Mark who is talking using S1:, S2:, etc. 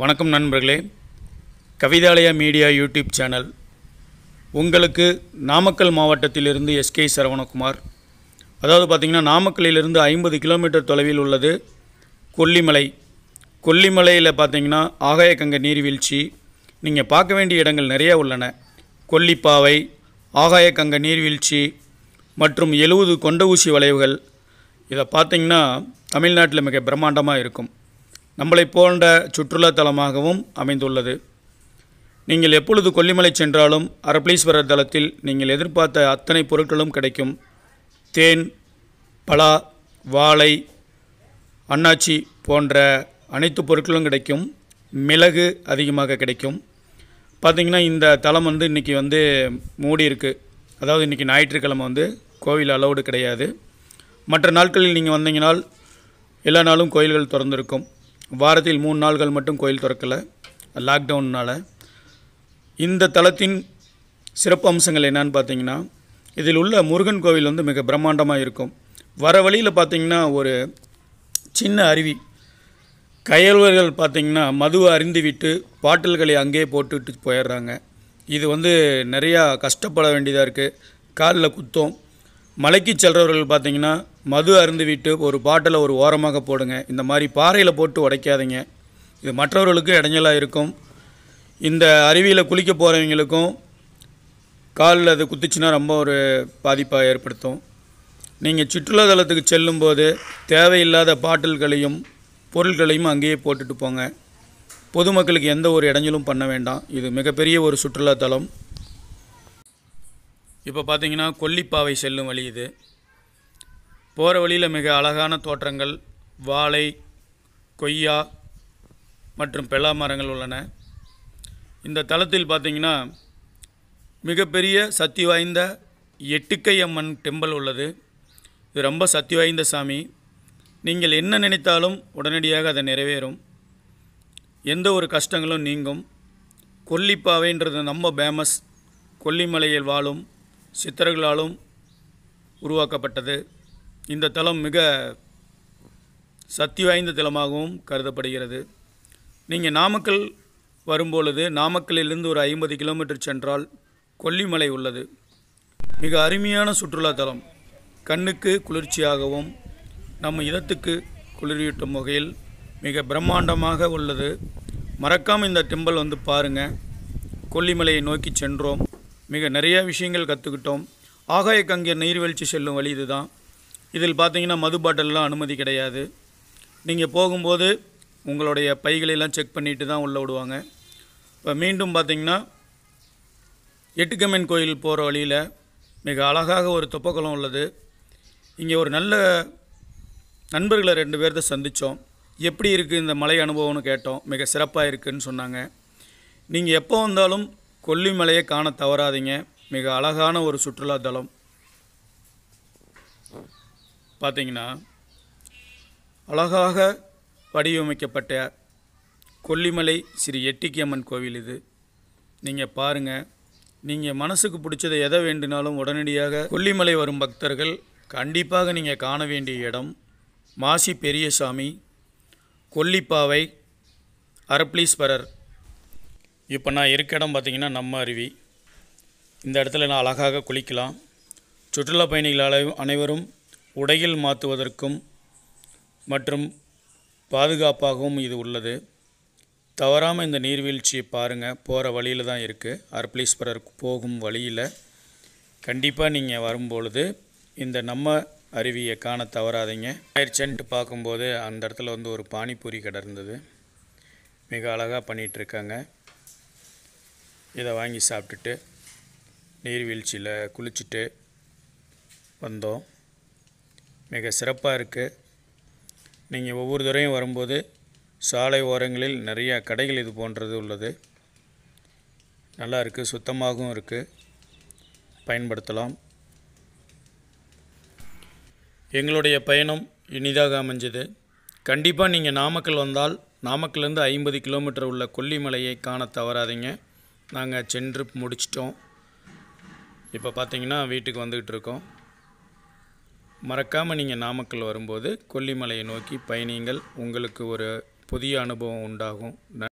S1: வணக்கம் நண்பர்களே Kavithalaya media YouTube channel உங்களுக்கு நாமக்கல் மாவட்டத்திலிருந்து எஸ்கே சரவணகுமார் அதாவது பார்த்திங்கன்னா நாமக்கல்லிலிருந்து ஐம்பது கிலோமீட்டர் தொலைவில் உள்ளது கொல்லிமலை கொல்லிமலையில் பார்த்திங்கன்னா ஆகாயக்கங்க நீர்வீழ்ச்சி நீங்கள் பார்க்க வேண்டிய இடங்கள் நிறையா உள்ளன கொல்லிப்பாவை ஆகாயக்கங்க நீர்வீழ்ச்சி மற்றும் எழுவது கொண்ட ஊசி வளைவுகள் இதை பார்த்திங்கன்னா தமிழ்நாட்டில் மிக பிரம்மாண்டமாக இருக்கும் நம்மளை போன்ற சுற்றுலாத்தலமாகவும் அமைந்துள்ளது நீங்கள் எப்பொழுது கொல்லிமலை சென்றாலும் அரப்ளீஸ்வரர் தலத்தில் நீங்கள் எதிர்பார்த்த அத்தனை பொருட்களும் கிடைக்கும் தேன் பலா வாழை அன்னாச்சி போன்ற அனைத்து பொருட்களும் கிடைக்கும் மிளகு அதிகமாக கிடைக்கும் பார்த்திங்கன்னா இந்த தலம் வந்து இன்றைக்கி வந்து மூடி இருக்குது அதாவது இன்றைக்கி ஞாயிற்றுக்கிழமை வந்து கோவில் அலௌடு கிடையாது மற்ற நாட்களில் நீங்கள் வந்தீங்கனால் எல்லா நாளும் கோயில்கள் திறந்திருக்கும் வாரத்தில் மூணு நாள்கள் மட்டும் கோயில் திறக்கலை லாக்டவுன்னால் இந்த தளத்தின் சிறப்பு அம்சங்கள் என்னன்னு பார்த்தீங்கன்னா இதில் உள்ள முருகன் கோவில் வந்து மிக பிரம்மாண்டமாக இருக்கும் வர வழியில் பார்த்திங்கன்னா ஒரு சின்ன அருவி கயல்வர்கள் பார்த்திங்கன்னா மதுவை விட்டு பாட்டில்களை அங்கேயே போட்டுட்டு போயிடுறாங்க இது வந்து நிறையா கஷ்டப்பட வேண்டியதாக இருக்குது காலில் குத்தம் மலைக்கு செல்கிறவர்கள் பார்த்தீங்கன்னா மது அருந்துவிட்டு ஒரு பாட்டில் ஒரு ஓரமாக போடுங்க இந்த மாதிரி பாறையில் போட்டு உடைக்காதீங்க இது மற்றவர்களுக்கும் இடைஞ்சலாக இருக்கும் இந்த அருவியில் குளிக்க போகிறவங்களுக்கும் காலில் அது குத்துச்சுன்னா ரொம்ப ஒரு பாதிப்பாக ஏற்படுத்தும் நீங்கள் சுற்றுலாதலத்துக்கு செல்லும்போது தேவையில்லாத பாட்டில்களையும் பொருட்களையும் அங்கேயே போட்டுட்டு போங்க பொதுமக்களுக்கு எந்த ஒரு இடைஞ்சலும் பண்ண வேண்டாம் இது மிகப்பெரிய ஒரு சுற்றுலாத்தலம் இப்போ பார்த்தீங்கன்னா கொல்லிப்பாவை செல்லும் வழி இது போகிற வழியில் மிக அழகான தோற்றங்கள் வாழை கொய்யா மற்றும் பெலா மரங்கள் உள்ளன இந்த தளத்தில் பார்த்திங்கன்னா மிகப்பெரிய சக்தி வாய்ந்த எட்டுக்கை அம்மன் டெம்பிள் உள்ளது இது ரொம்ப சக்தி வாய்ந்த சாமி நீங்கள் என்ன நினைத்தாலும் உடனடியாக அதை நிறைவேறும் எந்த ஒரு கஷ்டங்களும் நீங்கும் கொல்லிப்பாவைன்றது நம்ம பேமஸ் கொல்லிமலையில் வாழும் சித்தர்களாலும் உருவாக்கப்பட்டது இந்த தலம் மிக சக்தி வாய்ந்த தலமாகவும் கருதப்படுகிறது நீங்கள் நாமக்கல் வரும்பொழுது நாமக்கல்லிலிருந்து ஒரு ஐம்பது கிலோமீட்டர் சென்றால் கொல்லிமலை உள்ளது மிக அருமையான சுற்றுலா தலம் கண்ணுக்கு குளிர்ச்சியாகவும் நம்ம இதத்துக்கு குளிர்யூட்டும் வகையில் மிக பிரம்மாண்டமாக உள்ளது மறக்காமல் இந்த டெம்பிள் வந்து பாருங்கள் கொல்லிமலையை நோக்கி சென்றோம் மிக நிறைய விஷயங்கள் கற்றுக்கிட்டோம் ஆகாய கங்கை நீர்வீழ்ச்சி செல்லும் வழி இதுதான் இதில் பார்த்தீங்கன்னா மது பாட்டிலெலாம் அனுமதி கிடையாது நீங்கள் போகும்போது உங்களுடைய பைகளெல்லாம் செக் பண்ணிட்டு தான் உள்ளே விடுவாங்க இப்போ மீண்டும் பார்த்திங்கன்னா எட்டுக்கம்மன் கோயில் போகிற வழியில் மிக அழகாக ஒரு தொப்பக்குளம் உள்ளது இங்கே ஒரு நல்ல நண்பர்களை ரெண்டு பேர்த்த சந்தித்தோம் எப்படி இருக்குது இந்த மலை அனுபவம்னு கேட்டோம் மிக சிறப்பாக இருக்குதுன்னு சொன்னாங்க நீங்கள் எப்போ வந்தாலும் கொல்லிமலையை காண தவறாதீங்க மிக அழகான ஒரு சுற்றுலா பார்த்தீங்கன்னா அழகாக வடிவமைக்கப்பட்ட கொல்லிமலை ஸ்ரீ எட்டிக்கியம்மன் கோவில் இது நீங்கள் பாருங்கள் நீங்கள் மனசுக்கு பிடிச்சதை எதை வேண்டினாலும் உடனடியாக கொல்லிமலை வரும் பக்தர்கள் கண்டிப்பாக நீங்கள் காண வேண்டிய இடம் மாசி பெரியசாமி கொல்லிப்பாவை அரப்ளீஸ்வரர் இப்போ நான் இருக்க இடம் பார்த்திங்கன்னா நம்ம அருவி இந்த இடத்துல நான் அழகாக குளிக்கலாம் சுற்றுலா பயணிகள் அனைவரும் உடையில் மாற்றுவதற்கும் மற்றும் பாதுகாப்பாகவும் இது உள்ளது தவறாமல் இந்த நீர்வீழ்ச்சியை பாருங்கள் போகிற வழியில் தான் இருக்குது அர்பலீஸ்வரர் போகும் வழியில் கண்டிப்பாக நீங்கள் வரும்பொழுது இந்த நம்ம அருவியை காண தவறாதீங்க ஆயிடுச்சன்ட்டு பார்க்கும்போது அந்த இடத்துல வந்து ஒரு பானிபூரி கடை இருந்தது மிக அழகாக பண்ணிகிட்ருக்காங்க இதை வாங்கி சாப்பிட்டுட்டு நீர்வீழ்ச்சியில் குளிச்சுட்டு வந்தோம் மிக சிறப்பாக இருக்குது நீங்கள் ஒவ்வொரு தடவையும் வரும்போது சாலை ஓரங்களில் நிறையா கடைகள் இது போன்றது உள்ளது நல்லா இருக்குது சுத்தமாகவும் இருக்குது பயன்படுத்தலாம் எங்களுடைய பயணம் இனிதாக அமைஞ்சது கண்டிப்பாக நீங்கள் நாமக்கல் வந்தால் நாமக்கல்லேருந்து ஐம்பது கிலோமீட்டர் உள்ள கொல்லிமலையை காண தவறாதீங்க நாங்கள் சென்று முடிச்சிட்டோம் இப்போ பார்த்தீங்கன்னா வீட்டுக்கு வந்துக்கிட்டு இருக்கோம் மறக்காமல் நீங்கள் நாமக்கல் வரும்போது கொல்லிமலையை நோக்கி பயணிங்கள் உங்களுக்கு ஒரு புதிய அனுபவம் உண்டாகும்